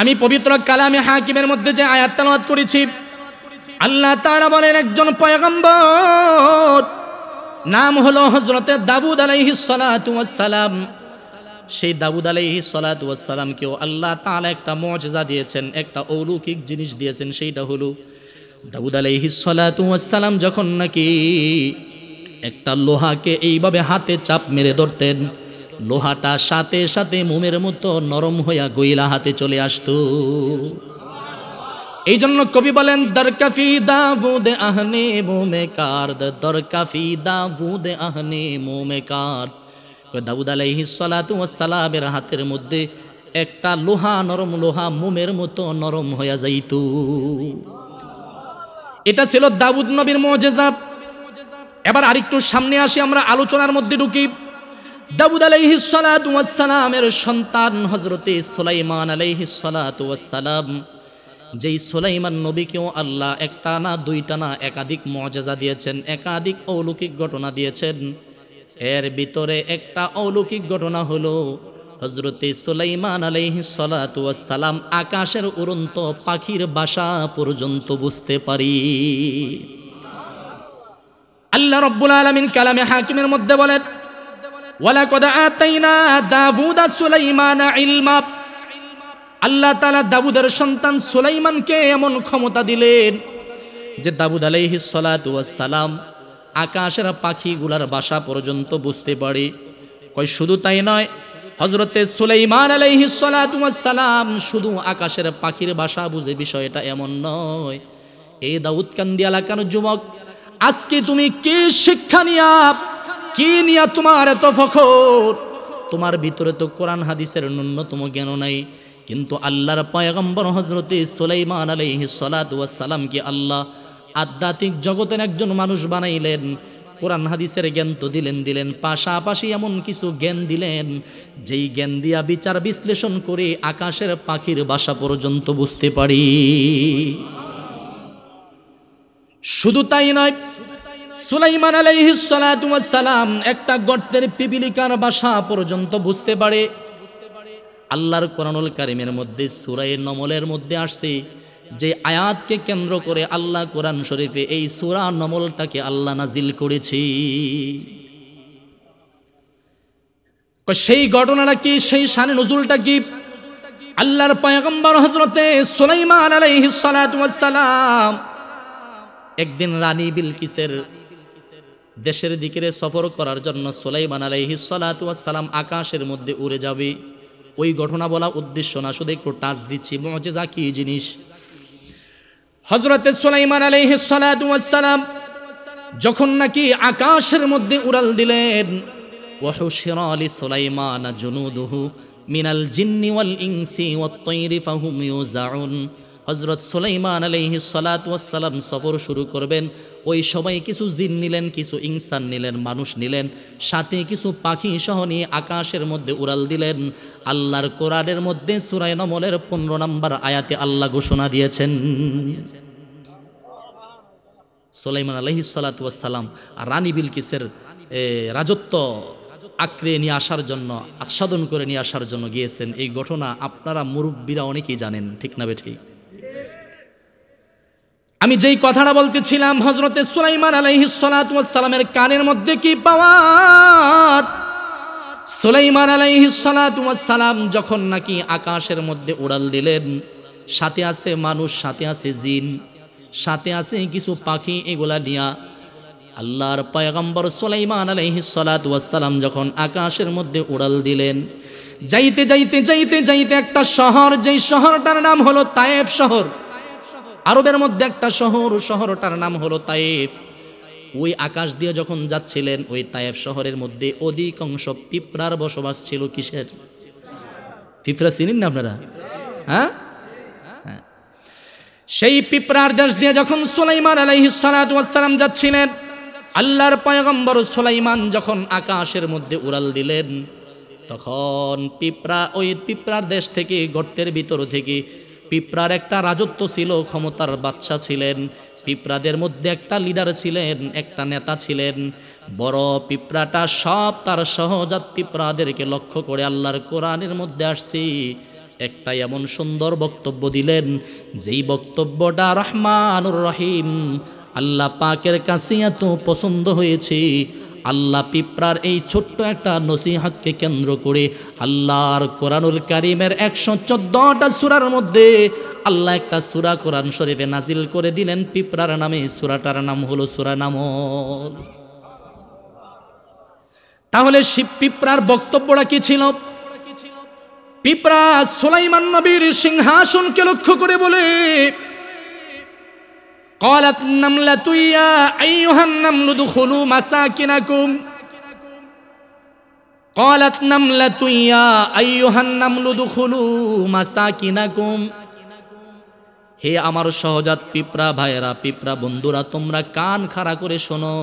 আমি পবিত্র কালামে হাকিমের মধ্যে যে আয়াত করেছি আল্লাহ তারা বলেন একজন পয়গম্বর নাম হলো হজরতে দাবুদ আলাইহি সালাম সেই দাবুদ আলাইহি সালাতামকেও আল্লাহ তালা একটা মজা দিয়েছেন একটা অলৌকিক জিনিস দিয়েছেন সেইটা হলো দাবুদ আলাইহি সালাতাম যখন নাকি একটা লোহাকে এইভাবে হাতে চাপ মেরে ধরতেন লোহাটা সাথে সাথে মোমের মতো নরম হইয়া গইলা হাতে চলে আসত এই জন্য কবি বলেন দরকাফি দা বুদে আহনে মোমে কার দরকাফি দা বুদে আহনে মোমে কার দাউদ সালামের হাতের মধ্যে একটা লোহা নরম লোহা মোমের মতো নরম হইয়া যাইত এটা ছিল দাবুদ নবীর মজেজাব এবার আরেকটু সামনে আসি আমরা আলোচনার মধ্যে ঢুকি দাউদ আলাইহিসালামের সন্তান হজরতে সোলাইমান আলাইহিসালাম যেই সোলাইমান নবীকেও আল্লাহ একটা না দুইটা না একাধিক মজাজা দিয়েছেন একাধিক অলৌকিক ঘটনা দিয়েছেন এর ভিতরে একটা অলৌকিক ঘটনা হলো হজরতে সোলাইমান আলাইহিসালাম আকাশের উড়ন্ত পাখির বাসা পর্যন্ত বুঝতে পারি আল্লাহ রব্বুল আলমিন কালামে হাকিমের মধ্যে বলেন ওয়ালাকদ আতাইনা দাউদ সুলাইমান ইলমা আল্লাহ তাআলা দাউদের সন্তান সুলাইমানকে এমন ক্ষমতা দিলেন যে দাউদ আলাইহি সালাতু ওয়াস সালাম আকাশের পাখিগুলার বাসা পর্যন্ত বুঝতে পারে কই শুধু তাই নয় হজরতে সুলাইমান আলাইহি সালাম শুধু আকাশের পাখির বাসা বুঝে বিষয়টা এমন নয় এই দাউদ কান্দি এলাকার যুবক আজকে তুমি কি শিক্ষা নিয়ে কি নিয়া তোমার এত ফখর তোমার ভিতরে তো কোরআন হাদিসের ন্যূনতম জ্ঞান নাই কিন্তু আল্লাহর পয়গম্বর হজরতে সুলাইমান আলহি সালামকে আল্লাহ আধ্যাত্মিক জগতের একজন মানুষ বানাইলেন কোরআন হাদিসের জ্ঞান তো দিলেন দিলেন পাশাপাশি এমন কিছু জ্ঞান দিলেন যেই জ্ঞান দিয়া বিচার বিশ্লেষণ করে আকাশের পাখির বাসা পর্যন্ত বুঝতে পারি শুধু তাই নয় সুলাইমান আলাইহি সালাম একটা গর্তের পিপিলিকার বাসা পর্যন্ত বুঝতে পারে আল্লাহর কোরআনুল কারিমের মধ্যে সুরাই নমলের মধ্যে আসছে যে আয়াতকে কেন্দ্র করে আল্লাহ কোরআন শরীফে এই সুরা নমলটাকে আল্লাহ নাজিল করেছি সেই ঘটনাটা কি সেই সানে নজুলটা কি আল্লাহর পয়গম্বর হজরতে সুলাইমান আলাইহিস সালাম একদিন রানী বিলকিসের দেশের দিকে সফর করার জন্য সোলাইমান সালাম আকাশের মধ্যে উড়ে যাবে ওই ঘটনা বলা উদ্দেশ্য না শুধু একটু টাচ দিচ্ছি মজেজা কি জিনিস হজরতে সোলাইমান সালাম যখন নাকি আকাশের মধ্যে উড়াল দিলেন মিনাল হজরত সোলাইমান আলাইহিসালাম সফর শুরু করবেন ওই সময়ে কিছু জিন নিলেন কিছু ইনসান নিলেন মানুষ নিলেন সাথে কিছু পাখি সহ নিয়ে আকাশের মধ্যে উড়াল দিলেন আল্লাহর কোরআনের মধ্যে সুরায় নমলের পনেরো নম্বর আয়াতে আল্লাহ ঘোষণা দিয়েছেন সোলাইমান আলহি সালাতাম রানী বিলকিসের রাজত্ব আঁকড়ে নিয়ে আসার জন্য আচ্ছাদন করে নিয়ে আসার জন্য গিয়েছেন এই ঘটনা আপনারা মুরব্বীরা অনেকেই জানেন ঠিক না বে ঠিক আমি যেই কথাটা বলতেছিলাম হজরতে সুলাইমান আলাইহিসালামের কানের মধ্যে কি পাওয়ার সুলাইমান আলাইহিসালাম যখন নাকি আকাশের মধ্যে উড়াল দিলেন সাথে আছে মানুষ সাথে আছে জিন সাথে আছে কিছু পাখি এগুলা নিয়া আল্লাহর পয়গম্বর সুলাইমান আলাইহিসালাম যখন আকাশের মধ্যে উড়াল দিলেন যাইতে যাইতে যাইতে যাইতে একটা শহর যেই শহরটার নাম হলো তায়েব শহর আরবের মধ্যে একটা শহর শহরটার নাম হলো তাইফ ওই আকাশ দিয়ে যখন যাচ্ছিলেন ওই তায়েব শহরের মধ্যে অধিকাংশ পিঁপড়ার বসবাস ছিল কিসের পিঁপড়া চিনেন না আপনারা হ্যাঁ, হ্যাঁ। সেই পিঁপড়ার দেশ দিয়ে যখন সুলাইমান আলাইহিসালাম যাচ্ছিলেন আল্লাহর পয়গম্বর সুলাইমান যখন আকাশের মধ্যে উড়াল দিলেন তখন পিঁপড়া ওই পিঁপড়ার দেশ থেকে গর্তের ভিতর থেকে পিঁপড়ার একটা রাজত্ব ছিল ক্ষমতার বাচ্চা ছিলেন পিঁপড়াদের মধ্যে একটা লিডার ছিলেন একটা নেতা ছিলেন বড় পিঁপড়াটা সব তার সহজাত পিঁপড়াদেরকে লক্ষ্য করে আল্লাহর কোরআনের মধ্যে আসছি একটা এমন সুন্দর বক্তব্য দিলেন যেই বক্তব্যটা রহমানুর রহিম আল্লাহ পাকের কাছে এত পছন্দ হয়েছে আল্লাহ পিঁপড়ার এই ছোট্ট একটা নসিহাতকে কেন্দ্র করে আল্লাহর কোরআনুল কারিমের একশো চোদ্দটা সুরার মধ্যে আল্লাহ একটা সুরা কোরআন শরীফে নাজিল করে দিলেন পিঁপড়ার নামে সুরাটার নাম হলো সুরা নাম তাহলে শিব পিঁপড়ার বক্তব্যটা কি ছিল পিঁপড়া সোলাইমান নবীর সিংহাসনকে লক্ষ্য করে বলে قالت النملة يا أيها النمل ادخلوا مساكنكم قالت نملة يا أيها النمل ادخلوا مساكنكم হে আমার সহজাত পিঁপড়া ভাইরা পিঁপড়া বন্ধুরা তোমরা কান খাড়া করে শোনো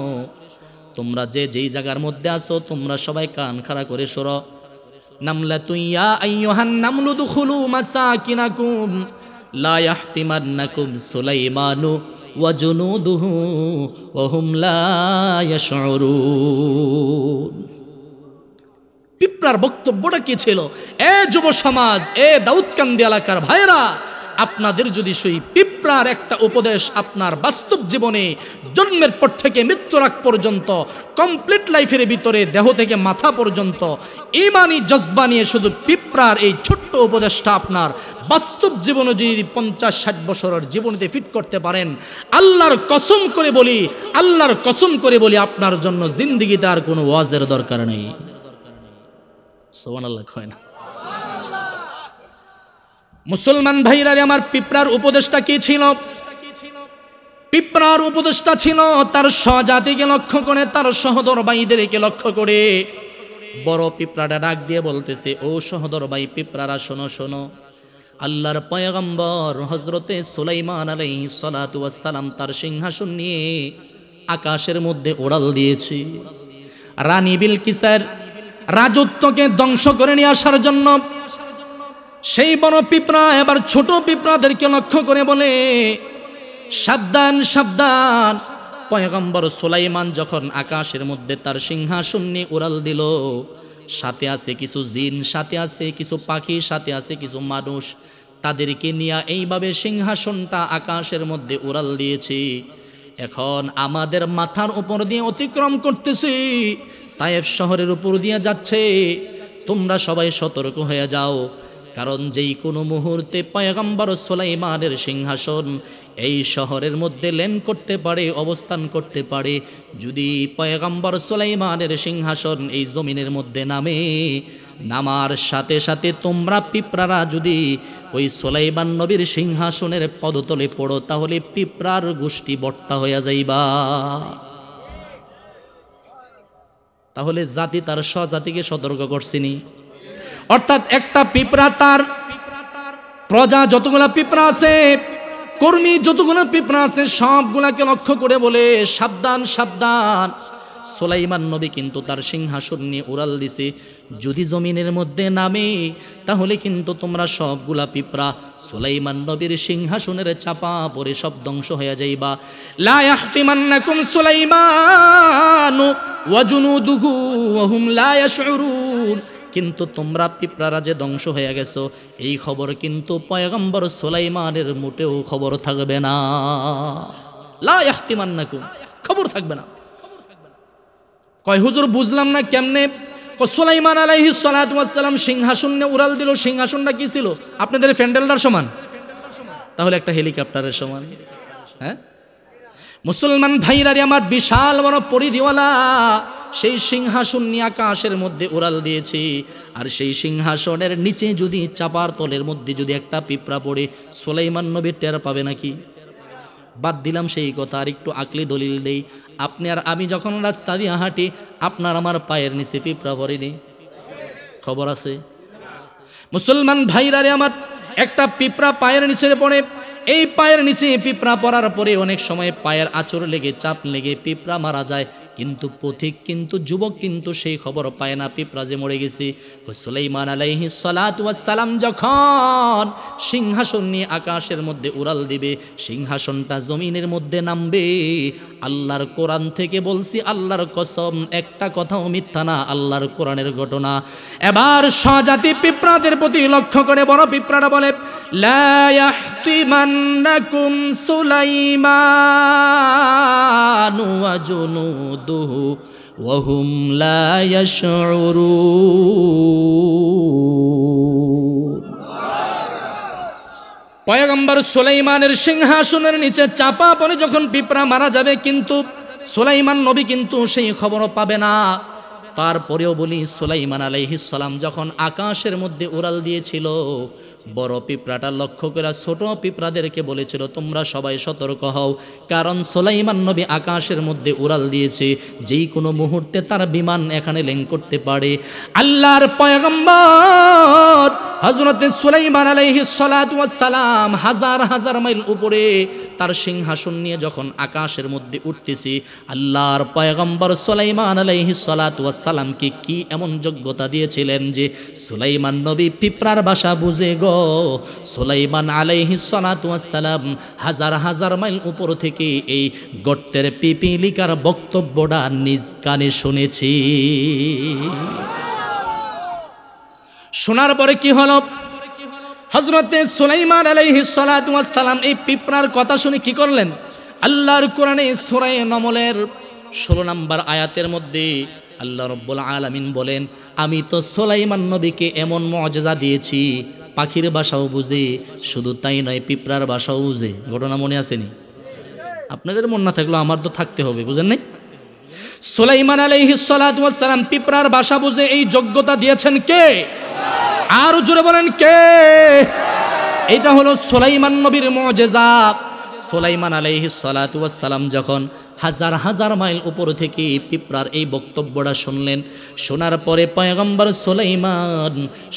তোমরা যে যেই জায়গার মধ্যে আছো তোমরা সবাই কান খাড়া করে শোনো নামলা তুইয়া নাম নামলু দুখুলু মাসা কিনাকুম লা ইয়াহতিমান্নাকুম সুলাইমানু পিপড়ার পিঁপড়ার বক্তব্যটা কি ছিল এ যুব সমাজ এ দাউদকান্দি এলাকার ভাইরা আপনাদের যদি সেই পিপ পিঁপড়ার একটা উপদেশ আপনার বাস্তব জীবনে জন্মের পর থেকে মৃত্যুর আগ পর্যন্ত কমপ্লিট লাইফের ভিতরে দেহ থেকে মাথা পর্যন্ত ইমানি জজবা নিয়ে শুধু পিঁপড়ার এই ছোট্ট উপদেশটা আপনার বাস্তব জীবনে যদি পঞ্চাশ ষাট বছরের জীবনীতে ফিট করতে পারেন আল্লাহর কসম করে বলি আল্লাহর কসম করে বলি আপনার জন্য জিন্দিগিতে আর কোনো ওয়াজের দরকার নেই সোমান আল্লাহ হয় না মুসলমান ভাইরারে আমার পিঁপড়ার উপদেশটা কি ছিল পিঁপড়ার উপদেশটা ছিল তার স্বজাতিকে লক্ষ্য করে তার সহদরবাহীদেরকে লক্ষ্য করে বড় পিঁপড়াটা ডাক দিয়ে বলতেছে ও সহদরবাহী পিঁপড়ারা শোনো শোনো আল্লাহর পয়গম্বর হজরতে সুলাইমান আলাই সালাম তার সিংহাসন নিয়ে আকাশের মধ্যে ওড়াল দিয়েছে রানী বিলকিসের রাজত্বকে ধ্বংস করে নিয়ে আসার জন্য সেই বড় পিঁপড়া এবার ছোট পিঁপড়াদেরকে লক্ষ্য করে বলে সাবধান সাবধান পয়গম্বর সোলাইমান যখন আকাশের মধ্যে তার সিংহাসন নিয়ে উড়াল দিল সাথে আছে কিছু জিন সাথে আছে কিছু পাখি সাথে আছে কিছু মানুষ তাদেরকে নিয়ে এইভাবে সিংহাসনটা আকাশের মধ্যে উড়াল দিয়েছি এখন আমাদের মাথার উপর দিয়ে অতিক্রম করতেছি তাই শহরের উপর দিয়ে যাচ্ছে তোমরা সবাই সতর্ক হয়ে যাও কারণ যেই কোনো মুহূর্তে পয়গম্বর সোলাইমানের সিংহাসন এই শহরের মধ্যে লেন করতে পারে অবস্থান করতে পারে যদি পয়গম্বর সোলাইমানের সিংহাসন এই জমিনের মধ্যে নামে নামার সাথে সাথে তোমরা পিঁপড়ারা যদি ওই সোলাইমান নবীর সিংহাসনের পদতলে পড়ো তাহলে পিঁপড়ার গোষ্ঠী বর্তা হইয়া যাইবা তাহলে জাতি তার স্বজাতিকে সতর্ক করছিনি অর্থাৎ একটা পিঁপড়া তার প্রজা যতগুলা পিঁপড়া আছে কর্মী যতগুলো পিঁপড়া আছে সবগুলাকে লক্ষ্য করে বলে সাবধান সাবধান সোলাইমান নবী কিন্তু তার সিংহাসন নিয়ে উড়াল দিছে যদি জমিনের মধ্যে নামে তাহলে কিন্তু তোমরা সবগুলা পিঁপড়া সোলাইমান নবীর সিংহাসনের চাপা পরে সব ধ্বংস হয়ে যাইবা সোলাইমান কিন্তু তোমরা পিঁপড়ারা যে ধ্বংস হয়ে গেছো এই খবর কিন্তু পয়গম্বর সোলাইমানের মোটেও খবর থাকবে না লাহতিমান্নাকুম খবর থাকবে না কয় হুজুর বুঝলাম না কেমনে সোলাইমান আলাইহি সালাম সিংহাসনে উড়াল দিল সিংহাসনটা কি ছিল আপনাদের ফ্যান্ডেলটার সমান তাহলে একটা হেলিকপ্টারের সমান হ্যাঁ মুসলমান ভাইরারে আমার বিশাল বড় পরিধিওয়ালা সেই সিংহাসন নিয়ে আকাশের মধ্যে উড়াল দিয়েছি আর সেই সিংহাসনের নিচে যদি চাপার তলের মধ্যে যদি একটা পিঁপড়া পড়ে সোলাইমান নবী টের পাবে নাকি বাদ দিলাম সেই কথা আর একটু আকলে দলিল দেই আপনি আর আমি যখন রাস্তা দিয়ে হাঁটি আপনার আমার পায়ের নিচে পিঁপড়া পড়েনি খবর আছে মুসলমান রে আমার একটা পিঁপড়া পায়ের নিচে পড়ে এই পায়ের নিচে পিঁপড়া পড়ার পরে অনেক সময় পায়ের আঁচড় লেগে চাপ লেগে পিঁপড়া মারা যায় কিন্তু পথিক কিন্তু যুবক কিন্তু সেই খবর পায় না পিঁপড়া যে মরে গেছে সুলাইমান আলাইহি সালাম যখন সিংহাসন নিয়ে আকাশের মধ্যে উড়াল দিবে সিংহাসনটা জমিনের মধ্যে নামবে আল্লাহর কোরআন থেকে বলছি আল্লাহর কসম একটা কথাও মিথ্যা না আল্লাহর কোরআনের ঘটনা এবার স্বজাতি পিঁপড়াদের প্রতি লক্ষ্য করে বড় পিঁপড়ারা বলে সুলাইমান عبده وهم لا يشعرون পয়গম্বর সুলাইমানের সিংহাসনের নিচে চাপা পড়ে যখন পিঁপড়া মারা যাবে কিন্তু সুলাইমান নবী কিন্তু সেই খবরও পাবে না তারপরেও বলি সুলাইমান আলহিসাম যখন আকাশের মধ্যে উড়াল দিয়েছিল বড় পিঁপড়াটা লক্ষ্য করে ছোট পিঁপড়াদেরকে বলেছিল তোমরা সবাই সতর্ক হও কারণ সোলাইমান নবী আকাশের মধ্যে উড়াল দিয়েছে যেই কোনো মুহূর্তে তার বিমান এখানে লেং করতে পারে আল্লাহর পয়গম্বর হজরত সোলাইমান আলহি সালাম হাজার হাজার মাইল উপরে তার সিংহাসন নিয়ে যখন আকাশের মধ্যে উঠতেছি আল্লাহর পয়গম্বর সোলাইমান আলহি সালাতামকে কি এমন যোগ্যতা দিয়েছিলেন যে সুলাইমান নবী পিঁপড়ার ভাষা বুঝে গো সুলাইমান আলাইহি সালাম হাজার হাজার মাইল উপর থেকে এই গর্তের পিপিলিকার বক্তব্যটা নিজ কানে শুনেছি শোনার পরে কি হলো হজরতে সুলাইমান আলাইহি সালাম এই পিপনার কথা শুনে কি করলেন আল্লাহর কোরআনে সুরায় নমলের ষোলো নম্বর আয়াতের মধ্যে আল্লাহ রব্বুল আলমিন বলেন আমি তো সোলাইমান নবীকে এমন মজা দিয়েছি পাখির বাসাও বুঝে শুধু তাই নয় পিঁপড়ার বাসাও বুঝে ঘটনা মনে আসেনি আপনাদের মন না থাকলেও আমার তো থাকতে হবে বুঝেন নাই সোলাইমান আলহিসাম পিঁপড়ার বাসা বুঝে এই যোগ্যতা দিয়েছেন কে আর জোরে বলেন কে এটা হলো সোলাইমান নবীর মজেজা সোলাইমান আলাইহি সালাতাম যখন হাজার হাজার মাইল উপর থেকে পিঁপড়ার এই বক্তব্যটা শুনলেন শোনার পরে পয়গম্বর সোলাইমান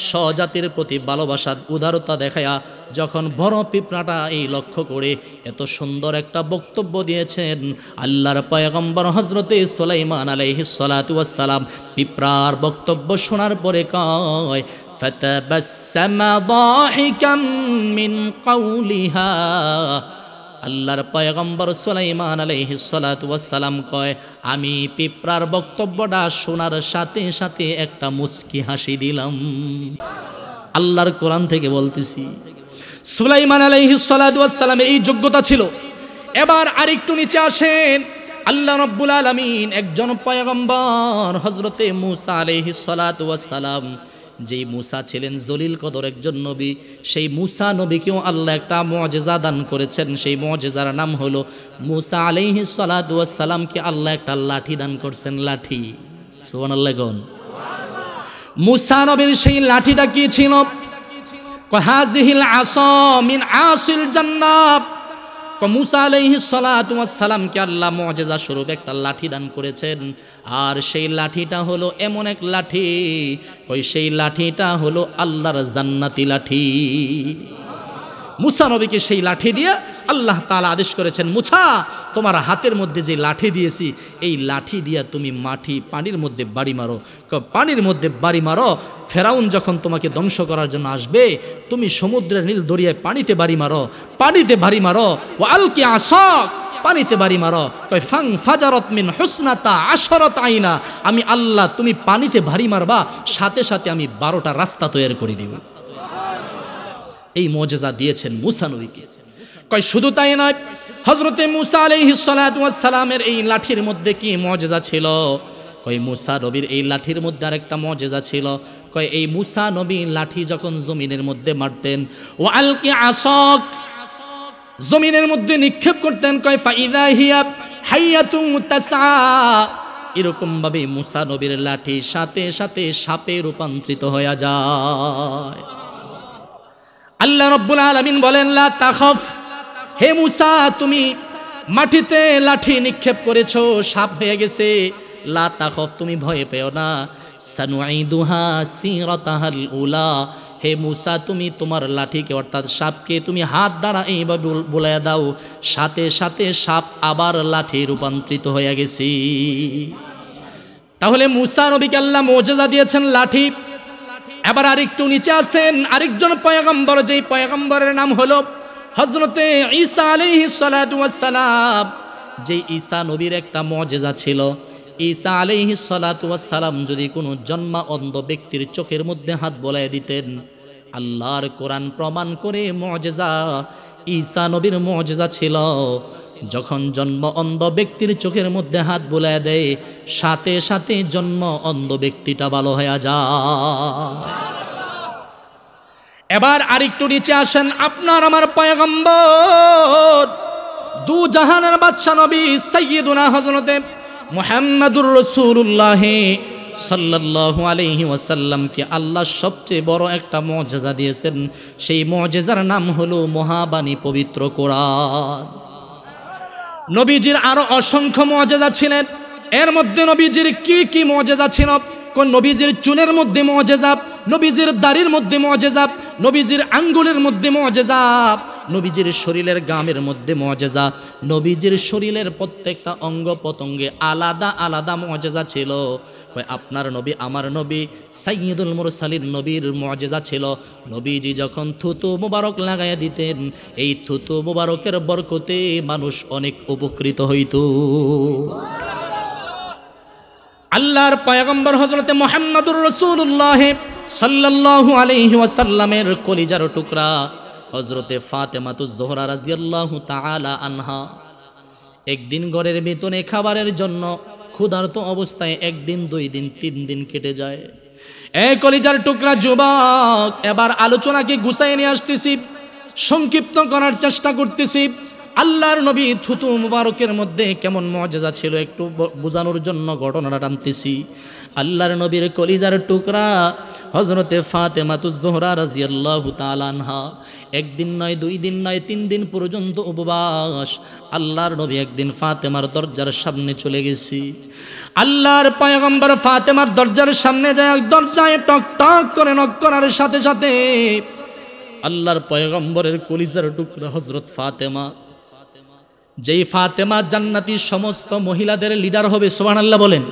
স্বজাতির প্রতি ভালোবাসার উদারতা দেখায়া যখন বড় পিঁপড়াটা এই লক্ষ্য করে এত সুন্দর একটা বক্তব্য দিয়েছেন আল্লাহর পয়গম্বর হজরতে সোলাইমান আলাইহি সালাতাম পিঁপড়ার বক্তব্য শোনার পরে কয় فتبسم ضاحكا من قولها আল্লাহর পয়গম্বর সোলাইমান আলহি সালাম কয় আমি পিপ্রার বক্তব্যটা শোনার সাথে সাথে একটা মুচকি হাসি দিলাম আল্লাহর কোরআন থেকে বলতেছি সুলাইমান আলহি সালামের এই যোগ্যতা ছিল এবার আরেকটু নিচে আসেন আল্লাহ রব্বুল আলমিন একজন পয়গম্বর হজরতে মুসা আলহি সালাম যেই মুসা ছিলেন জলিল কদর একজন নবী সেই মুসা নবীকেও আল্লাহ একটা মজেজা দান করেছেন সেই মজেজার নাম হলো মুসা আলিহি সালাদামকে আল্লাহ একটা লাঠি দান করছেন লাঠি সুবান আল্লাহগণ মুসা নবীর সেই লাঠিটা কি ছিল আসমিন আসিল জান্নাত মুসা আলহি সালাতামকে আল্লাহ মজেজা স্বরূপ একটা লাঠি দান করেছেন আর সেই লাঠিটা হলো এমন এক লাঠি ওই সেই লাঠিটা হলো আল্লাহর জান্নাতি লাঠি মুসা নবীকে সেই লাঠি দিয়ে আল্লাহ তালা আদেশ করেছেন মুছা তোমার হাতের মধ্যে যে লাঠি দিয়েছি এই লাঠি দিয়া তুমি মাটি পানির মধ্যে বাড়ি মারো পানির মধ্যে বাড়ি মারো ফেরাউন যখন তোমাকে ধ্বংস করার জন্য আসবে তুমি সমুদ্রের নীল দরিয়ায় পানিতে বাড়ি মারো পানিতে বাড়ি মারো ও আলকি আসক পানিতে বাড়ি মারো কয় ফাং ফাজারত মিন হোসনাতা আসরত আইনা আমি আল্লাহ তুমি পানিতে ভারি মারবা সাথে সাথে আমি বারোটা রাস্তা তৈরি করে দিব এই মজেজা দিয়েছেন মুসানবীকে কয় শুধু তাই নয় হজরতে মুসা আলহিসালামের এই লাঠির মধ্যে কি মজেজা ছিল কই মুসা নবীর এই লাঠির মধ্যে আর একটা মজেজা ছিল কয় এই মুসা নবী লাঠি যখন জমিনের মধ্যে মারতেন ও আলকে আসক জমিনের মধ্যে নিক্ষেপ করতেন কয় ফাইদা হিয়া হাইয়াতুম এরকমভাবে মুসা নবীর লাঠি সাথে সাথে সাপে রূপান্তরিত হয়ে যায় আল্লাহ রব্বুল আলমিন বলেন লা তাখফ হে মুসা তুমি মাটিতে লাঠি নিক্ষেপ করেছো সাপ হয়ে গেছে লা তাখফ তুমি ভয়ে পেও না সানুআইদুহা সিরাতাহাল উলা হে মুসা তুমি তোমার লাঠিকে অর্থাৎ সাপকে তুমি হাত দ্বারা এইভাবে বলে দাও সাথে সাথে সাপ আবার লাঠি রূপান্তরিত হয়ে গেছি তাহলে মুসা নবীকে আল্লাহ মোজেজা দিয়েছেন লাঠি আবার আরেকটু নিচে আছেন আরেকজন পয়গম্বর যেই পয়গম্বরের নাম হলো হজরতে ঈসা আলিহি সালাম যে ঈসা নবীর একটা মজেজা ছিল ঈসা আলহি সালাম যদি কোনো জন্মা অন্ধ ব্যক্তির চোখের মধ্যে হাত বলায় দিতেন আল্লাহর কোরআন প্রমাণ করে মজেজা ঈসা নবীর মজেজা ছিল যখন জন্ম অন্ধ ব্যক্তির চোখের মধ্যে হাত বলাই দেয় সাথে সাথে জন্ম অন্ধ ব্যক্তিটা ভালো হয়ে যায় এবার আরেকটু নিচে আসেন আপনার আমার পয়গম্বর দু জাহানের বাদশা নবী সৈয়দুনা হজরতে মোহাম্মদুর রসুল্লাহ সাল্লাল্লাহু আলহি ওয়াসাল্লামকে আল্লাহ সবচেয়ে বড় একটা মজেজা দিয়েছেন সেই মজেজার নাম হলো মহাবাণী পবিত্র কোরআন নবীজির আরও অসংখ্য মজেজা ছিলেন এর মধ্যে নবীজির কি কি মজেজা ছিল কোন নবীজির চুলের মধ্যে মজেজা নবীজির দাড়ির মধ্যে মজেজা নবীজির আঙ্গুলের মধ্যে মজেজা নবীজির শরীরের গামের মধ্যে মজেজা নবীজির শরীরের প্রত্যেকটা অঙ্গ পতঙ্গে আলাদা আলাদা মজেজা ছিল আপনার নবী আমার নবী সাইয়দুল মুরসালির নবীর মজেজা ছিল নবীজি যখন থুতু মুবারক লাগাইয়া দিতেন এই থুতু মুবারকের বরকতে মানুষ অনেক উপকৃত হইত আল্লাহর পয়গম্বর হজরতে মোহাম্মদুর রসুল্লাহে সাল্লাল্লাহু আলাইহি ওয়াসাল্লামের কলিজার টুকরা হজরতে ফাতেমাতু জোহরা রাজিয়াল্লাহু তাআলা আনহা একদিন ঘরের বেতনে খাবারের জন্য ক্ষুধার্ত অবস্থায় একদিন দুই দিন তিন দিন কেটে যায় এই কলিজার টুকরা যুবক এবার আলোচনাকে গুছাই নিয়ে আসতেছি সংক্ষিপ্ত করার চেষ্টা করতেছি আল্লাহর নবী থুতু মুবারকের মধ্যে কেমন মজেজা ছিল একটু বোঝানোর জন্য ঘটনাটা টানতেছি আল্লাহর নবীর কলিজার টুকরা হজরতে ফাতে মাতুজোহরা রাজি আল্লাহ তালানহা একদিন নয় দুই দিন নয় তিন দিন পর্যন্ত উপবাস আল্লাহর নবী একদিন ফাতেমার দরজার সামনে চলে গেছি আল্লাহর পায়গম্বর ফাতেমার দরজার সামনে যায় দরজায় টক টক করে নক করার সাথে সাথে আল্লাহর পয়গম্বরের কলিজার টুকরা হজরত ফাতেমা যেই ফাতেমা জান্নাতি সমস্ত মহিলাদের লিডার হবে সোহান আল্লাহ বলেন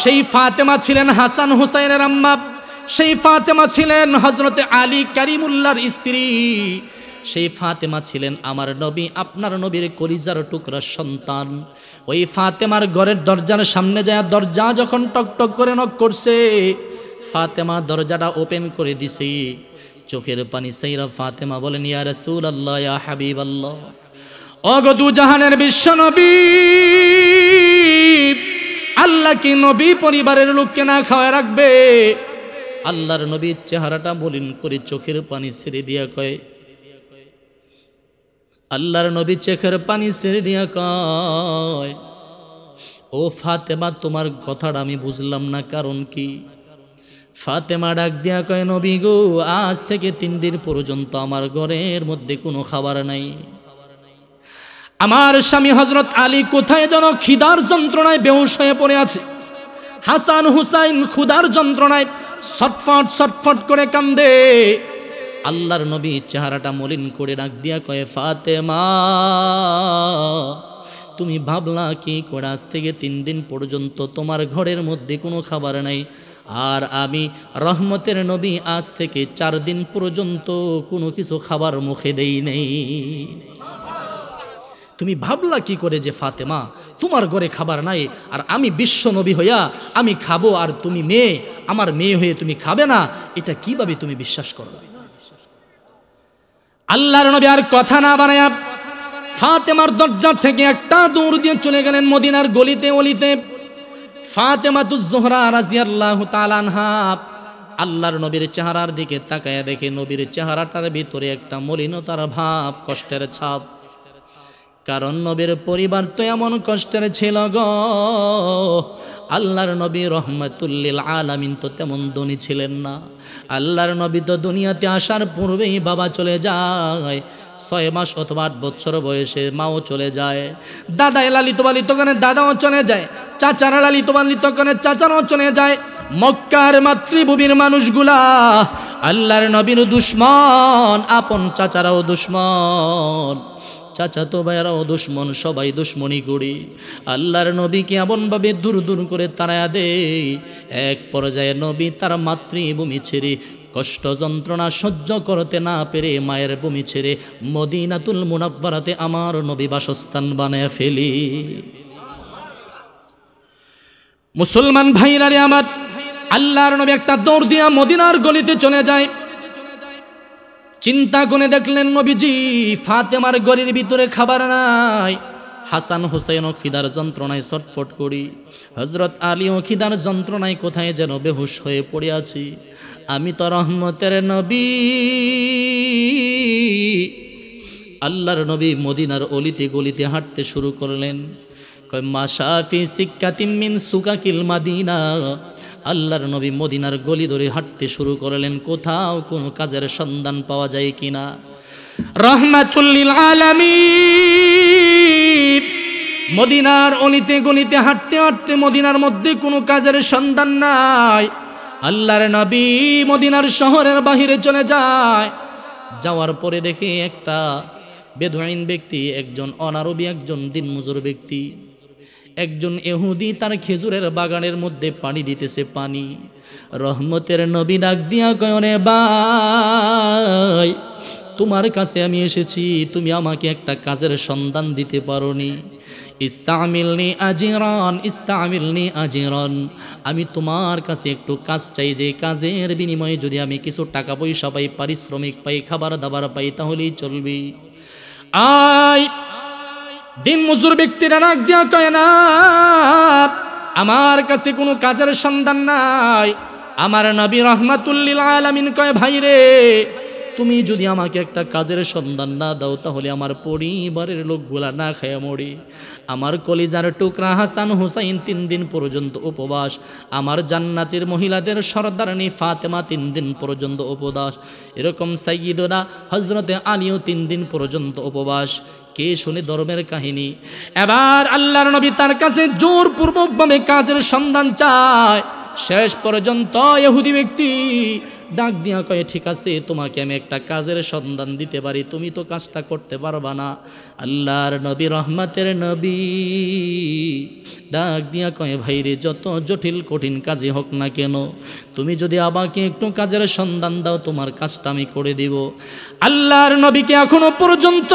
সেই ফাতেমা ছিলেন হাসান হুসাইনের আম্মা সেই ফাতেমা ছিলেন হজরতে আলী কারিমুল্লার স্ত্রী সেই ফাতেমা ছিলেন আমার নবী আপনার নবীর কলিজার টুকরা সন্তান ওই ফাতেমার ঘরের দরজার সামনে যায় দরজা যখন টকটক করে নক করছে ফাতেমা দরজাটা ওপেন করে দিছে চোখের পানি সেইরা ফাতেমা বলেন ইয়া রসুল আল্লাহ হাবিব আল্লাহ অগদু জাহানের বিশ্ব নবী আল্লাহ কি নবী পরিবারের লোককে না খাওয়ায় রাখবে আল্লাহর নবীর চেহারাটা মলিন করে চোখের পানি ছেড়ে দিয়া কয় আল্লাহর নবী চোখের পানি ছেড়ে দিয়া কয় ও ফাতেমা তোমার কথাটা আমি বুঝলাম না কারণ কি ফাতেমা ডাক দিয়া কয় নবী গো আজ থেকে তিন দিন পর্যন্ত আমার ঘরের মধ্যে কোনো খাবার নাই আমার স্বামী হজরত আলী কোথায় যেন খিদার যন্ত্রণায় বেহুশ হয়ে পড়ে আছে হাসান হুসাইন ক্ষুদার যন্ত্রণায় সটফট সটফট করে কান্দে আল্লাহর নবী চেহারাটা মলিন করে ডাক দিয়া কয়ে ফাতে মা তুমি ভাবলা কি করে আজ থেকে তিন দিন পর্যন্ত তোমার ঘরের মধ্যে কোনো খাবার নাই আর আমি রহমতের নবী আজ থেকে চার দিন পর্যন্ত কোনো কিছু খাবার মুখে দেই নেই তুমি ভাবলা কি করে যে ফাতেমা তোমার ঘরে খাবার নাই আর আমি বিশ্ব নবী হইয়া আমি খাবো আর তুমি মেয়ে আমার মেয়ে হয়ে তুমি খাবে না এটা কিভাবে তুমি বিশ্বাস করবে আল্লাহর নবী আর কথা না বানায় ফাতেমার দরজা থেকে একটা দৌড় দিয়ে চলে গেলেন মদিনার গলিতে অলিতে ফাতেমা তুজোহরা রাজিয়াল্লাহ তালানহা আল্লাহর নবীর চেহারার দিকে তাকায় দেখে নবীর চেহারাটার ভিতরে একটা মলিনতার ভাব কষ্টের ছাপ কারণ নবীর পরিবার তো এমন কষ্টের ছিল গ আল্লাহর নবী রহমতুল্লিল আলামিন তো তেমন ধনী ছিলেন না আল্লাহর নবী তো দুনিয়াতে আসার পূর্বেই বাবা চলে যায় ছয় মাস অথবা আট বছর বয়সে মাও চলে যায় দাদা লালিত বালিত করে দাদাও চলে যায় চাচারা লালিত বালিত করে চাচারাও চলে যায় মক্কার মাতৃভূমির মানুষগুলা আল্লাহর নবীর দুশ্মন আপন চাচারাও দুশ্মন তো ভাইয়েরাও দুশ্মন সবাই দুশ্মনী করি আল্লাহর নবী কেমনভাবে দূর দূর করে তারায়া দে এক পর্যায়ে নবী তার মাতৃভূমি ছেড়ে কষ্ট যন্ত্রণা সহ্য করতে না পেরে মায়ের ভূমি ছেড়ে মদিনাতুল মুনাফারাতে আমার নবী বাসস্থান বানায় ফেলি মুসলমান ভাইরারে আমার আল্লাহর নবী একটা দৌড় দিয়া মদিনার গলিতে চলে যায় চিন্তা করে দেখলেন নবীজি ফাতেমার গরির ভিতরে খাবার নাই হাসান হুসেন খিদার যন্ত্রণায় ছটফট করি হজরত আলী খিদার যন্ত্রণায় কোথায় যেন বেহুশ হয়ে পড়ে আছি আমি তো রহমতের নবী আল্লাহর নবী মদিনার অলিতে গলিতে হাঁটতে শুরু করলেন কয় মাসাফি সিক্কাতিমিন সুকাকিল মাদিনা আল্লাহর নবী মদিনার গলি ধরে হাঁটতে শুরু করলেন কোথাও কোনো কাজের সন্ধান পাওয়া যায় কিনা রহমাতুল্লিল আলমী মদিনার অলিতে গলিতে হাঁটতে হাঁটতে মদিনার মধ্যে কোনো কাজের সন্ধান নাই আল্লাহর নবী মদিনার শহরের বাহিরে চলে যায় যাওয়ার পরে দেখে একটা বেদুইন ব্যক্তি একজন অনারবী একজন দিনমজুর ব্যক্তি একজন এহুদি তার খেজুরের বাগানের মধ্যে পানি দিতেছে পানি রহমতের নবী ডাক দিয়া কয়নে বাই তোমার কাছে আমি এসেছি তুমি আমাকে একটা কাজের সন্ধান দিতে পারো নি ইস্তামিলনি আজিরন ইস্তামিলনি আজিরন আমি তোমার কাছে একটু কাজ চাই যে কাজের বিনিময়ে যদি আমি কিছু টাকা পয়সা পাই পারিশ্রমিক পাই খাবার দাবার পাই তাহলেই চলবি আয় দিন মজুর ব্যক্তিরা নাক দিয়া কয় না আমার কাছে কোনো কাজের সন্ধান নাই আমার নবী রহমাতুল্লিল আলামিন কয় ভাই রে তুমি যদি আমাকে একটা কাজের সন্ধান না দাও তাহলে আমার পরিবারের লোকগুলা না খেয়ে মরি আমার কলিজার টুকরা হাসান হুসাইন তিন দিন পর্যন্ত উপবাস আমার জান্নাতির মহিলাদের সর্দারণী ফাতেমা তিন দিন পর্যন্ত উপবাস এরকম সাইদরা হজরতে আলীও তিন দিন পর্যন্ত উপবাস কে শুনে ধর্মের কাহিনী এবার আল্লাহর নবী তার কাছে জোর পূর্বকভাবে কাজের সন্ধান চায় শেষ পর্যন্ত এহুদি ব্যক্তি ডাক দিয়া কয়ে ঠিক আছে তোমাকে আমি একটা কাজের সন্ধান দিতে পারি তুমি তো কাজটা করতে পারবা না আল্লাহর নবী রহমাতের নবী ডাক দিয়া কয়ে ভাইরে যত জটিল কঠিন কাজই হোক না কেন তুমি যদি আমাকে একটু কাজের সন্ধান দাও তোমার কাজটা আমি করে দিব আল্লাহর নবীকে এখনো পর্যন্ত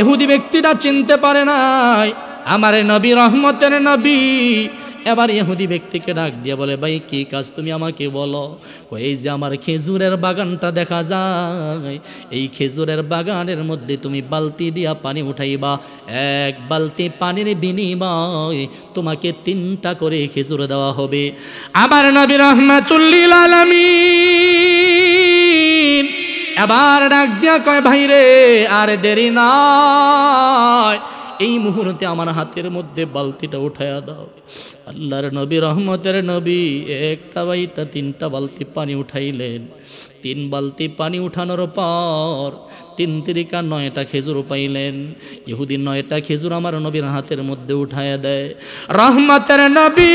এহুদি ব্যক্তিরা চিনতে পারে নাই আমার নবী রহমতের নবী এবার ইহুদি ব্যক্তিকে ডাক দিয়ে বলে ভাই কি কাজ তুমি আমাকে বলো এই যে আমার খেজুরের বাগানটা দেখা যায় এই খেজুরের বাগানের মধ্যে তুমি বালতি দিয়া পানি উঠাইবা এক বালতি পানির বিনিময় তোমাকে তিনটা করে খেজুর দেওয়া হবে আবার নবী রহমাতুল্লিল আলমী এবার ডাক দিয়া কয় ভাই রে আর দেরি নয় এই মুহূর্তে আমার হাতের মধ্যে বালতিটা উঠায়া দাও আল্লাহর নবী রহমতের নবী একটা বাইতা তিনটা বালতি পানি উঠাইলেন তিন বালতি পানি উঠানোর পর তিন তিরিকা নয়টা খেজুর পাইলেন ইহুদি নয়টা খেজুর আমার নবীর হাতের মধ্যে উঠাইয়া দেয় রহমতের নবী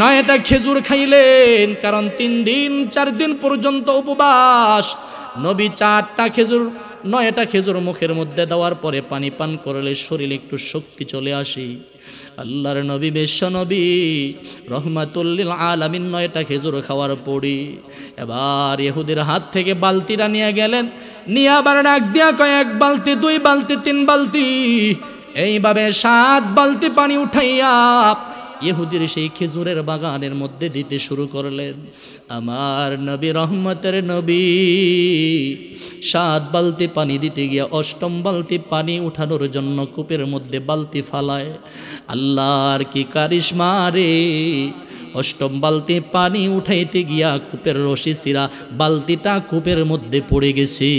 নয়টা খেজুর খাইলেন কারণ তিন দিন চার দিন পর্যন্ত উপবাস নবী চারটা খেজুর নয়টা খেজুর মুখের মধ্যে দেওয়ার পরে পানি পান করলে শরীরে একটু শক্তি চলে আসে আল্লাহর নবী বেশ নবী রহমাতুল্লিল আলামিন নয়টা খেজুর খাওয়ার পড়ি এবার ইহুদের হাত থেকে বালতিটা নিয়ে গেলেন নিয়ে আবার ডাক দিয়া কয়েক বালতি দুই বালতি তিন বালতি এইভাবে সাত বালতি পানি উঠাইয়া ইহুদির সেই খেজুরের বাগানের মধ্যে দিতে শুরু করলেন আমার নবী রহমতের নবী সাত বালতি পানি দিতে গিয়ে অষ্টম বালতি পানি উঠানোর জন্য কূপের মধ্যে বালতি ফালায় আল্লাহর কি কারিশমা রে অষ্টম বালতি পানি উঠাইতে গিয়া কূপের রশি সিরা বালতিটা কূপের মধ্যে পড়ে গেছি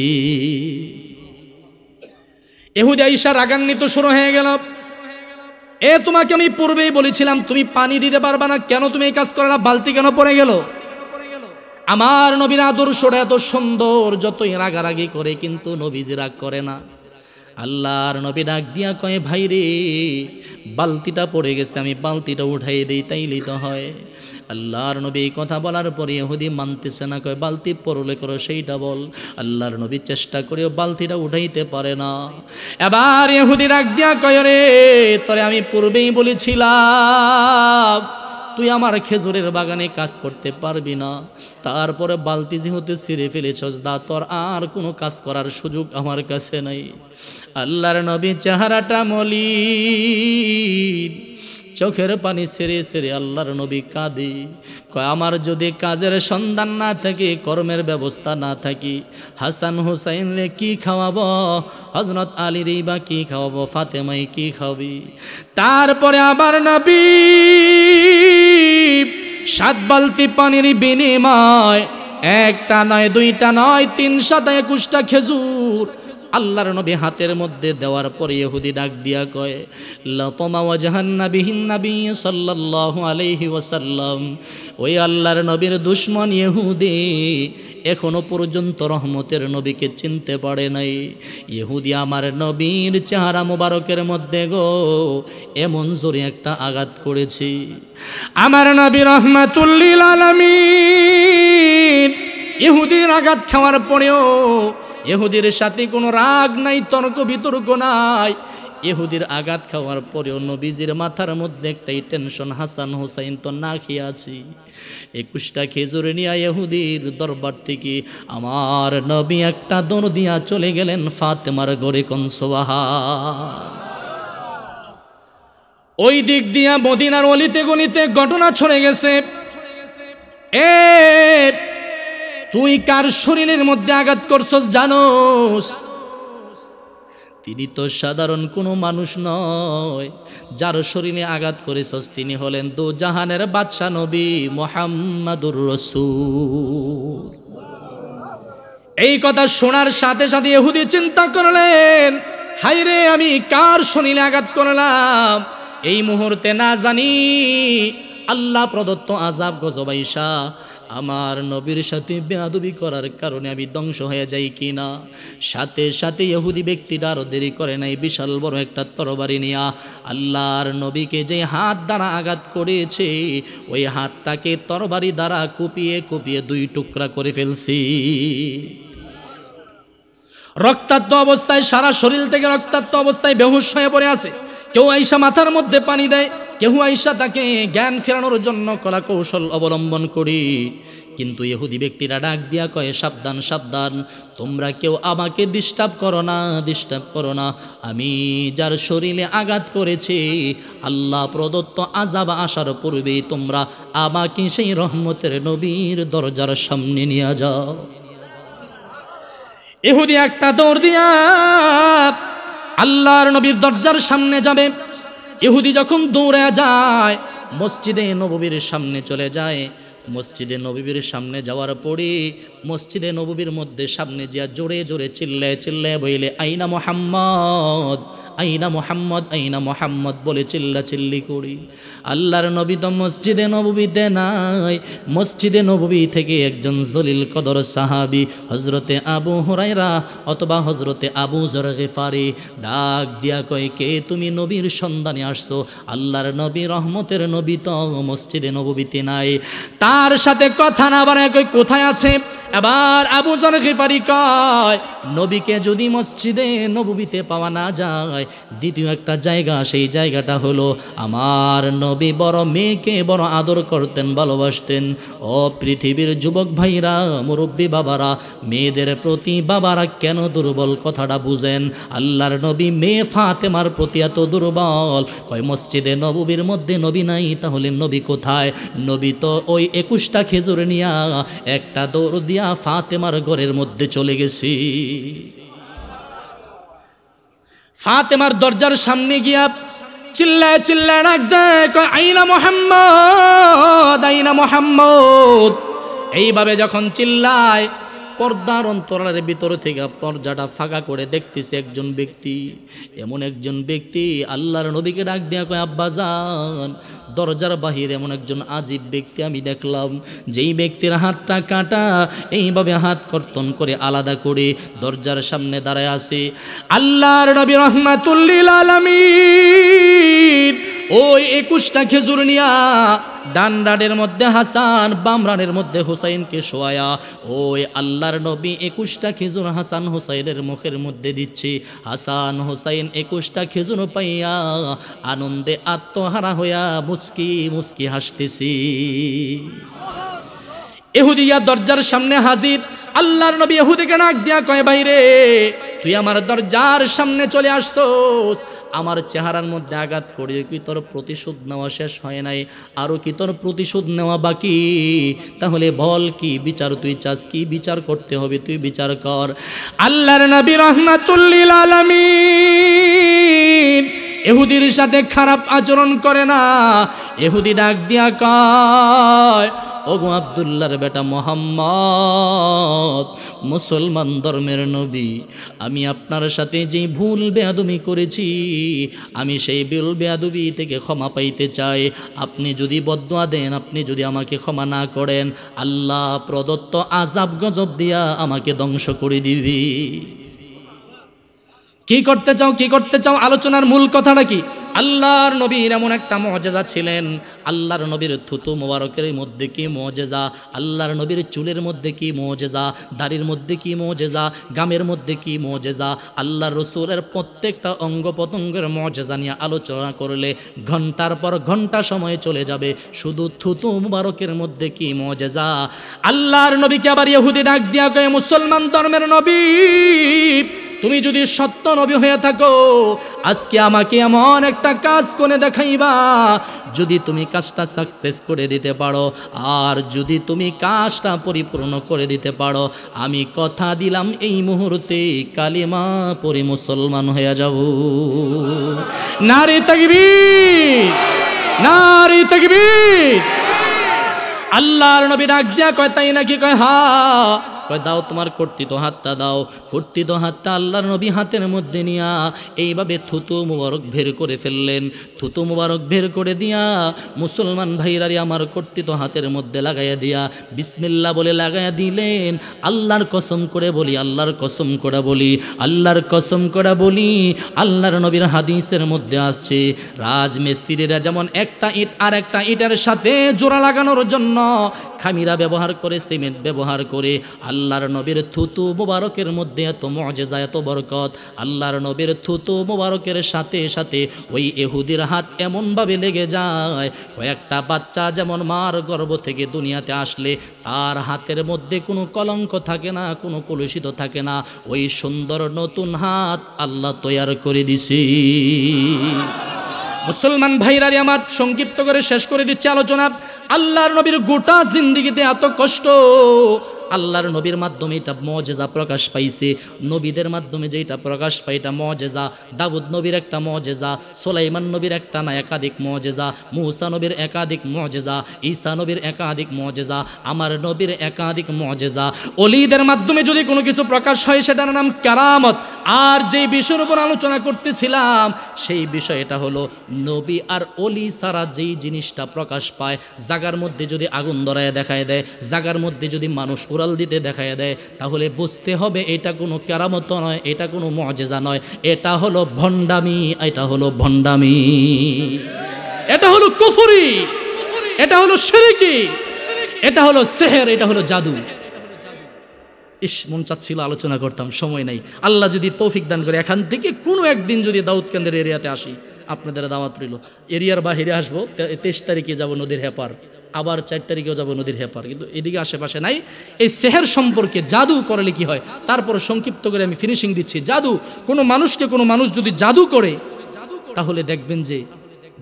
এহুদা ঈশা রাগান্বিত শুরু হয়ে গেল এ তোমাকে আমি পূর্বেই বলেছিলাম তুমি পানি দিতে পারবা না কেন তুমি এই কাজ করে না বালতি কেন পড়ে গেল আমার নবীর আদর্শটা এত সুন্দর যতই রাগারাগি করে কিন্তু নবীজি রাগ করে না আল্লাহর নবী ডাক দিয়া কয়ে ভাই রে বালতিটা পড়ে গেছে আমি বালতিটা উঠাই দিই তাইলেই তো হয় আল্লাহর নবী কথা বলার পরে হুদি মানতেছে না কয় বালতি পরলে করো সেইটা বল আল্লাহর নবী চেষ্টা করেও বালতিটা উঠাইতে পারে না এবার এহুদি ডাক দিয়া কয় রে তরে আমি পূর্বেই বলেছিলাম তুই আমার খেজুরের বাগানে কাজ করতে পারবি না তারপরে বালতি যেহেতু ছিঁড়ে ফেলেছস দা তোর আর কোনো কাজ করার সুযোগ আমার কাছে নাই আল্লাহর নবী চেহারাটা মলি চোখের পানি সেরে সেরে আল্লাহর নবী কাঁদে কয় আমার যদি কাজের সন্ধান না থাকে কর্মের ব্যবস্থা না থাকি হাসান হুসাইন রে কি খাওয়াবো হজরত রে বা কি খাওয়াবো ফাতেমাই কি খাবি তারপরে আবার নবী সাত বালতি পানির বিনিময় একটা নয় দুইটা নয় সাত একুশটা খেজুর আল্লাহর নবী হাতের মধ্যে দেওয়ার পরে ইহুদি ডাক দিয়া কয় লতমা ওয়াজাহান্নাবিহীন নবী সাল্লাহ আলাইহি ওয়াসাল্লাম ওই আল্লাহর নবীর দুশ্মন ইহুদি এখনো পর্যন্ত রহমতের নবীকে চিনতে পারে নাই ইহুদি আমার নবীর চেহারা মোবারকের মধ্যে গো এমন জোরে একটা আঘাত করেছি আমার নবী রহমাতুল্লিল আলমী ইহুদির আঘাত খাওয়ার পরেও এহুদির সাথে কোনো রাগ নাই তর্ক বিতর্ক নাই এহুদির আঘাত খাওয়ার পরেও নবীজির মাথার মধ্যে একটাই টেনশন হাসান হোসাইন তো না খেয়ে আছি একুশটা খেজুর নিয়ে এহুদির দরবার থেকে আমার নবী একটা দর দিয়া চলে গেলেন ফাতেমার গড়ে কনসবাহা ওই দিক দিয়া বদিনার অলিতে গলিতে ঘটনা ছড়ে গেছে এ তুই কার শরীরের মধ্যে আঘাত করছস জানোস তিনি তো সাধারণ কোনো মানুষ নয় যার শরীরে আঘাত করেছস তিনি হলেন দু জাহানের বাদশাহ নবী মোহাম্মদুর রসুল এই কথা শোনার সাথে সাথে এহুদি চিন্তা করলেন হাইরে আমি কার শরীরে আঘাত করলাম এই মুহূর্তে না জানি আল্লাহ প্রদত্ত আজাব গজবাইশা আমার নবীর সাথে বেয়াদবি করার কারণে আমি ধ্বংস হয়ে যাই কি না সাথে সাথে ইহুদি ব্যক্তিটা আরও দেরি করে নাই বিশাল বড় একটা তরবারি নিয়া আল্লাহর নবীকে যে হাত দ্বারা আঘাত করেছে ওই হাতটাকে তরবারি দ্বারা কুপিয়ে কুপিয়ে দুই টুকরা করে ফেলছি রক্তাক্ত অবস্থায় সারা শরীর থেকে রক্তাক্ত অবস্থায় বেহুশ হয়ে পড়ে আছে কেউ আইসা মাথার মধ্যে পানি দেয় কেউ আইসা তাকে জ্ঞান ফেরানোর জন্য কলা কৌশল অবলম্বন করি কিন্তু এহুদি ব্যক্তিরা ডাক দিয়া কয়ে সাবধান সাবধান তোমরা কেউ আমাকে ডিস্টার্ব করো না ডিস্টার্ব করো না আমি যার শরীরে আঘাত করেছি আল্লাহ প্রদত্ত আজাব আসার পূর্বেই তোমরা আমাকে সেই রহমতের নবীর দরজার সামনে নিয়ে যাও এহুদি একটা দৌড় দিয়া আল্লাহর নবীর দরজার সামনে যাবে ইহুদি যখন দৌড়ে যায় মসজিদে নববীর সামনে চলে যায় মসজিদে নবীর সামনে যাওয়ার পরে মসজিদে নবীর মধ্যে সামনে যা জোরে জোরে চিল্লায় চিল্লায় বইলে আইনা মোহাম্মদ আইনা মোহাম্মদ আইনা মোহাম্মদ বলে চিল্লা চিল্লি করি আল্লাহর নবী তো মসজিদে নবীতে নাই মসজিদে নবী থেকে একজন জলিল কদর সাহাবি হজরতে আবু হরাইরা অথবা হজরতে আবু জর ফারি ডাক দিয়া কয় কে তুমি নবীর সন্ধানে আসছো আল্লাহর নবী রহমতের নবী তো মসজিদে নবীতে নাই তার সাথে কথা না বারে কই কোথায় আছে এবার আবু জর গেফারি কয় নবীকে যদি মসজিদে নবীতে পাওয়া না যায় দ্বিতীয় একটা জায়গা সেই জায়গাটা হলো আমার নবী বড় মেয়েকে বড় আদর করতেন ভালোবাসতেন ও পৃথিবীর যুবক ভাইরা মুরব্বী বাবারা মেয়েদের প্রতি বাবারা কেন দুর্বল কথাটা বুঝেন আল্লাহর নবী মেয়ে ফাতেমার প্রতি এত দুর্বল কয় মসজিদে নবীর মধ্যে নবী নাই তাহলে নবী কোথায় নবী তো ওই একুশটা খেজুর নিয়া একটা দৌড় দিয়া ফাতেমার ঘরের মধ্যে চলে গেছি ফাতেমার দরজার সামনে গিয়া চিল্লায় চিল্লায় ডাক দেয় আইনা মোহাম্মদ আইনা মোহাম্মদ এইভাবে যখন চিল্লায় পর্দার অন্তরালের ভিতরে থেকে পর্দাটা ফাঁকা করে দেখতেছে একজন ব্যক্তি এমন একজন ব্যক্তি আল্লাহর নবীকে ডাক দেয়া কয় আব্বা যান দরজার বাহির এমন একজন আজীব ব্যক্তি আমি দেখলাম যেই ব্যক্তির হাতটা কাটা এইভাবে হাত কর্তন করে আলাদা করে দরজার সামনে দাঁড়ায় আছে আল্লাহর নবী রহমাতুল্লিল আলমী ওই একুশটা খেজুর নিয়া ডান মধ্যে হাসান বাম রানের মধ্যে হুসাইনকে শোয়া ওই আল্লাহর নবী একুশটা খেজুর হাসান হুসাইনের মুখের মধ্যে দিচ্ছি হাসান হুসাইন একুশটা খেজুর পাইয়া আনন্দে আত্মহারা হইয়া মুস্কি মুস্কি হাসতেছি এহুদিয়া দরজার সামনে হাজির আল্লাহর নবী এহুদিকে ডাক দিয়া কয় বাইরে তুই আমার দরজার সামনে চলে আসছ আমার চেহারার মধ্যে আঘাত করিও কি তোর প্রতিশোধ নেওয়া শেষ হয় নাই আরও কি তোর প্রতিশোধ নেওয়া বাকি তাহলে বল কি বিচার তুই চাস কি বিচার করতে হবে তুই বিচার কর আল্লাহর নবী রহমাতুল্লিল আলমিন এহুদির সাথে খারাপ আচরণ করে না এহুদি ডাক দিয়া কয় ওগো আবদুল্লার বেটা মোহাম্মদ মুসলমান ধর্মের নবী আমি আপনার সাথে যে ভুল বেয়াদুমি করেছি আমি সেই বিল বেয়াদুবি থেকে ক্ষমা পাইতে চাই আপনি যদি বদয়া দেন আপনি যদি আমাকে ক্ষমা না করেন আল্লাহ প্রদত্ত আজাব গজব দিয়া আমাকে ধ্বংস করে দিবি কি করতে চাও কি করতে চাও আলোচনার মূল কথাটা কি আল্লাহর নবীর এমন একটা মজেজা ছিলেন আল্লাহর নবীর থুতু মোবারকের মধ্যে কি মজেজা আল্লাহর নবীর চুলের মধ্যে কি মজেজা দাড়ির মধ্যে কি মজেজা গামের মধ্যে কি মজেজা আল্লাহর রসুলের প্রত্যেকটা অঙ্গ প্রত্যঙ্গের মজেজা নিয়ে আলোচনা করলে ঘন্টার পর ঘন্টা সময় চলে যাবে শুধু থুতু মোবারকের মধ্যে কি মজেজা আল্লাহর নবীকে আবার ইহুদি ডাক দিয়া গে মুসলমান ধর্মের নবী তুমি যদি সত্য নবী হয়ে থাকো আজকে আমাকে এমন একটা কাজ করে দেখাইবা যদি তুমি কাজটা সাকসেস করে দিতে পারো আর যদি তুমি কাজটা পরিপূর্ণ করে দিতে পারো আমি কথা দিলাম এই মুহূর্তে কালিমা পরে মুসলমান হয়ে যাব নারী তাকবি নারী তাকবি আল্লাহর নবী ডাক দিয়া কয় তাই নাকি কয় হা দাও তোমার কর্তৃত হাতটা দাও কর্তৃত হাতটা আল্লাহর নবী হাতের মধ্যে নিয়া এইভাবে থুতু মুবারক বের করে ফেললেন থুতু মুবারক বের করে দিয়া মুসলমান ভাইরারি আমার কর্তৃত হাতের মধ্যে লাগাইয়া দিয়া বিসমিল্লা বলে লাগাইয়া দিলেন আল্লাহর কসম করে বলি আল্লাহর কসম করে বলি আল্লাহর কসম করে বলি আল্লাহর নবীর হাদিসের মধ্যে আসছে রাজমিস্ত্রিরা যেমন একটা ইট আর একটা ইটের সাথে জোড়া লাগানোর জন্য খামিরা ব্যবহার করে সিমেন্ট ব্যবহার করে আল্লাহর নবীর থুতু মুবারকের মধ্যে এত মজেজা এত বরকত আল্লাহর নবীর থুতু মুবারকের সাথে সাথে ওই এহুদির হাত এমনভাবে লেগে যায় কয়েকটা বাচ্চা যেমন মার গর্ব থেকে দুনিয়াতে আসলে তার হাতের মধ্যে কোনো কলঙ্ক থাকে না কোনো কলুষিত থাকে না ওই সুন্দর নতুন হাত আল্লাহ তৈয়ার করে দিছি মুসলমান ভাইরারি আমার সংক্ষিপ্ত করে শেষ করে দিচ্ছে আলোচনা আল্লাহর নবীর গোটা জিন্দিগিতে এত কষ্ট আল্লাহর নবীর মাধ্যমে এটা মজেজা প্রকাশ পাইছে নবীদের মাধ্যমে যেটা প্রকাশ পাই এটা মজেজা দাবুদ নবীর একটা মজেজা সোলাইমান নবীর একটা না একাধিক মজেজা মুসা নবীর একাধিক মজেজা ঈসা নবীর একাধিক মজেজা আমার নবীর একাধিক মজেজা অলিদের মাধ্যমে যদি কোনো কিছু প্রকাশ হয় সেটার নাম কারামত আর যে বিষয়ের উপর আলোচনা করতেছিলাম সেই বিষয়টা হলো নবী আর অলি সারা যেই জিনিসটা প্রকাশ পায় জাগার মধ্যে যদি আগুন ধরায় দেখায় দেয় জাগার মধ্যে যদি মানুষ কুড়াল দিতে দেখায় দেয় তাহলে বুঝতে হবে এটা কোনো কেরামত নয় এটা কোনো মজেজা নয় এটা হলো ভণ্ডামি এটা হলো ভণ্ডামি এটা হলো কুফুরি এটা হলো সেরিকি এটা হলো সেহের এটা হলো জাদু ইস মন চাচ্ছিল আলোচনা করতাম সময় নাই আল্লাহ যদি তৌফিক দান করে এখান থেকে কোনো একদিন যদি দাউদ কেন্দ্রের এরিয়াতে আসি আপনাদের দাওয়াত রইল এরিয়ার বাহিরে আসবো তেইশ তারিখে যাব নদীর হেপার আবার চার তারিখেও যাব নদীর হেপার কিন্তু এদিকে আশেপাশে নাই এই সেহের সম্পর্কে জাদু করলে কি হয় তারপর সংক্ষিপ্ত করে আমি ফিনিশিং দিচ্ছি জাদু কোনো মানুষকে কোনো মানুষ যদি জাদু করে তাহলে দেখবেন যে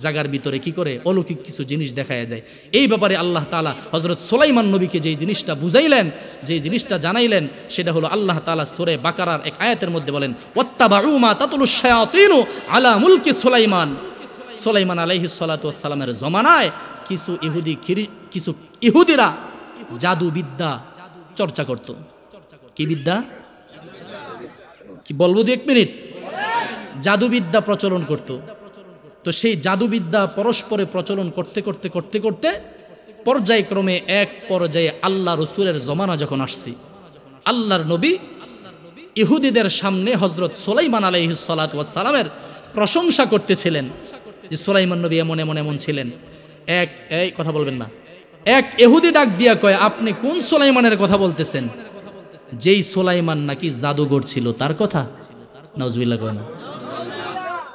জাগার ভিতরে কি করে অলৌকিক কিছু জিনিস দেখায় দেয় এই ব্যাপারে আল্লাহ তালা হজরত সোলাইমান নবীকে যেই জিনিসটা বুঝাইলেন যেই জিনিসটা জানাইলেন সেটা হলো আল্লাহ তালা সোরে বাকারার এক আয়াতের মধ্যে বলেন ওত্তাবাউমা সোলাইমান সোলাইমান আলাইহি সালামের জমানায় কিছু ইহুদি কিছু ইহুদিরা বিদ্যা চর্চা করত কি বিদ্যা কি বলবো দু এক মিনিট জাদুবিদ্যা প্রচলন করত তো সেই জাদুবিদ্যা পরস্পরে প্রচলন করতে করতে করতে করতে পর্যায়ক্রমে এক পর্যায়ে আল্লাহ রসুলের জমানা যখন আসছি আল্লাহর নবী ইহুদিদের সামনে হজরত সোলাইমান আলহি সালাতামের প্রশংসা করতেছিলেন যে সোলাইমান নবী এমন এমন এমন ছিলেন এক এই কথা বলবেন না এক এহুদি ডাক দিয়া কয় আপনি কোন সোলাইমানের কথা বলতেছেন যেই সোলাইমান নাকি জাদুঘর ছিল তার কথা নজবিল্লা কয় না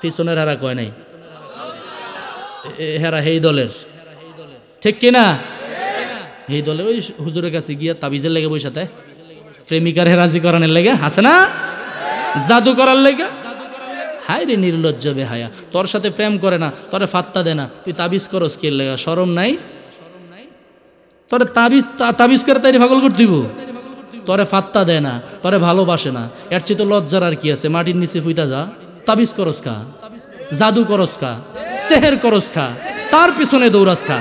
পিছনের হারা কয় নাই হেরা হেই দলের ঠিক কিনা হেই দলের ওই হুজুরের কাছে গিয়া তাবিজের লেগে বসে তাই প্রেমিকার হেরাজি করানোর লেগে আছে না জাদু করার লেগে হায় রে নির্লজ্জ বে হায়া তোর সাথে প্রেম করে না তোরে ফাত্তা দে না তুই তাবিজ করস কি লেগে সরম নাই তোরে তাবিজ তাবিজ করে তাই ফাগল করে দিব তোরে ফাত্তা দেয় না তোরে ভালোবাসে না এর চেয়ে তো লজ্জার আর কি আছে মাটির নিচে ফুইতা যা তাবিজ করস কা জাদু করস খা সেহের করস খা তার পিছনে দৌড়াস খা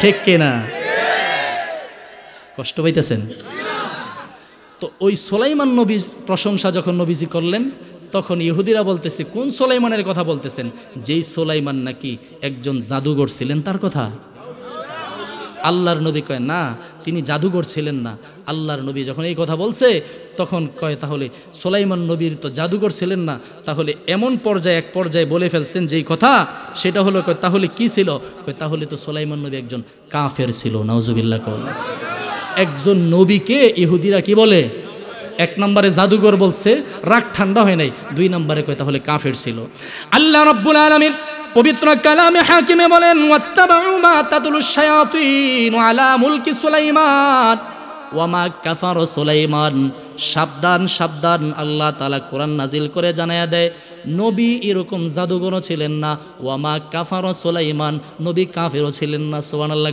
ঠিক কিনা কষ্ট পাইতেছেন তো ওই সোলাইমান নবী প্রশংসা যখন নবীজি করলেন তখন ইহুদিরা বলতেছে কোন সোলাইমানের কথা বলতেছেন যেই সোলাইমান নাকি একজন জাদুঘর ছিলেন তার কথা আল্লাহর নবী কয় না তিনি জাদুঘর ছিলেন না আল্লাহর নবী যখন এই কথা বলছে তখন কয় তাহলে সোলাইমান নবীর তো জাদুঘর ছিলেন না তাহলে এমন পর্যায়ে এক পর্যায়ে বলে ফেলছেন যেই কথা সেটা হলো কয় তাহলে কি ছিল তাহলে তো সোলাইমান নবী একজন কাফের ছিল নওজুবিল্লা কল একজন নবীকে ইহুদিরা কি বলে এক নম্বরে জাদুঘর বলছে রাগ ঠান্ডা হয় নাই দুই নম্বরে কয় তাহলে কাফের ছিল আল্লাহ রব্বুল আলমীর পবিত্র কালামে হাকিমে বলেন ওয়াত্তাবাউ মা তাতুলু শায়াতিন আলা মুলকি সুলাইমান ওয়ামা কাফার সুলাইমান সাবধান সাবধান আল্লাহ তালা কোরআন নাজিল করে জানাইয়া দেয় নবী এরকম জাদুঘরও ছিলেন না ওয়ামা কাফার সুলাইমান নবী কাফেরও ছিলেন না সোয়ান আল্লাহ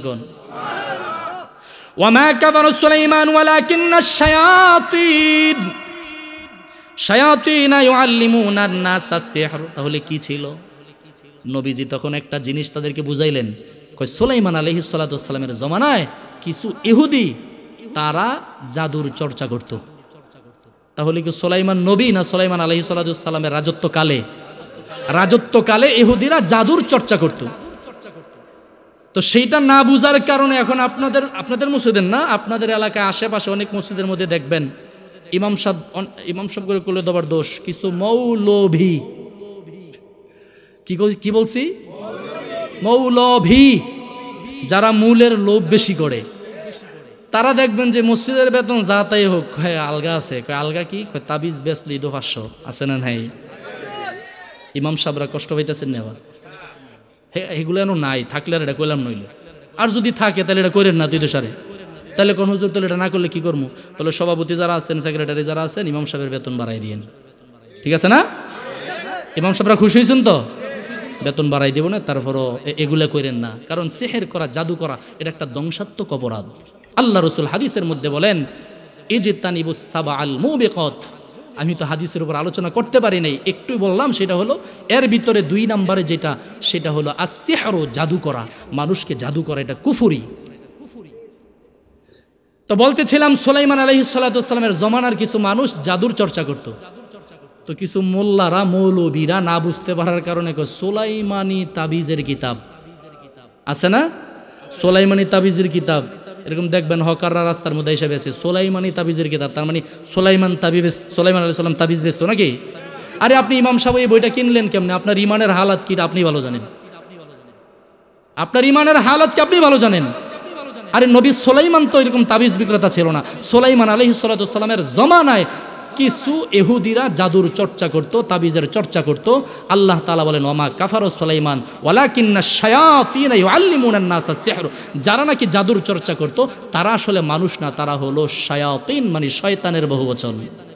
ওয়ামা কাবার সুলাইমান ওয়ালাকিন্না শায়াতিন শায়াতিনা ইউআল্লিমুনা নাসা সিহর তাহলে কি ছিল নবীজি তখন একটা জিনিস তাদেরকে বুঝাইলেন কই সুলাইমান আলাইহিস সালাতু জমানায় কিছু ইহুদি তারা জাদুর চর্চা করত তাহলে কি সোলাইমান নবী না সোলাইমান আলহি সাল্লামের রাজত্বকালে রাজত্বকালে ইহুদিরা জাদুর চর্চা করতো তো সেইটা না বুঝার কারণে এখন আপনাদের আপনাদের মসজিদের না আপনাদের এলাকায় আশেপাশে অনেক মসজিদের মধ্যে দেখবেন ইমাম সাহ ইমাম সাহ করে করলে দেবার দোষ কিছু মৌলভি কি কি বলছি মৌলভি যারা মূলের লোভ বেশি করে তারা দেখবেন যে মসজিদের বেতন যা তাই হোক হ্যাঁ আলগা আছে আলগা কি তাবিজ বেসলি দোভাষ্য আছে না নাই ইমাম সাহরা কষ্ট হইতেছেন নেওয়া এগুলো এনো নাই থাকলে আর এটা কইলাম নইলে আর যদি থাকে তাহলে এটা করেন না তুই তো সারে তাহলে কোন হুজুর তাহলে এটা না করলে কি করবো তাহলে সভাপতি যারা আছেন সেক্রেটারি যারা আছেন ইমাম সাহেবের বেতন বাড়াই দিয়েন ঠিক আছে না ইমাম সাহেবরা খুশি হয়েছেন তো বেতন বাড়াই দেবো না তারপরও এগুলা করেন না কারণ সেহের করা জাদু করা এটা একটা ধ্বংসাত্মক অপরাধ আল্লাহ রসুল হাদিসের মধ্যে বলেন তানিবু সাবা আল মুবেকথ আমি তো হাদিসের উপর আলোচনা করতে পারি নাই একটু বললাম সেটা হলো এর ভিতরে দুই নম্বরে যেটা সেটা হলো আরো জাদু করা মানুষকে জাদু করা এটা কুফুরি তো বলতেছিলাম সোলাইমান আলহি সাল্লাতামের জমানার কিছু মানুষ জাদুর চর্চা করত তো কিছু মোল্লারা মৌলবীরা না বুঝতে পারার কারণে সোলাইমানি তাবিজের কিতাব আছে না সোলাইমানি তাবিজের কিতাব এরকম দেখবেন হকাররা রাস্তার মধ্যে এসে আছে সোলাইমানি তাবিজের কিতাব তার মানে সোলাইমান তাবিব সোলাইমান আলু সাল্লাম তাবিজ বেচত নাকি আরে আপনি ইমাম সাহেব এই বইটা কিনলেন কেমনে আপনার ইমানের হালাত কি আপনি ভালো জানেন আপনার ইমানের হালাত কি আপনি ভালো জানেন আরে নবী সোলাইমান তো এরকম তাবিজ বিক্রেতা ছিল না সোলাইমান আলহি জমা নাই কিছু এহুদিরা জাদুর চর্চা করত তাবিজের চর্চা করত আল্লাহ তালা বলেন ওমা কাফারো সোলাইমান ওয়ালাকিন্না শায়াতিনাস যারা নাকি জাদুর চর্চা করত তারা আসলে মানুষ না তারা হলো শায়াতিন মানে শয়তানের বহু বচন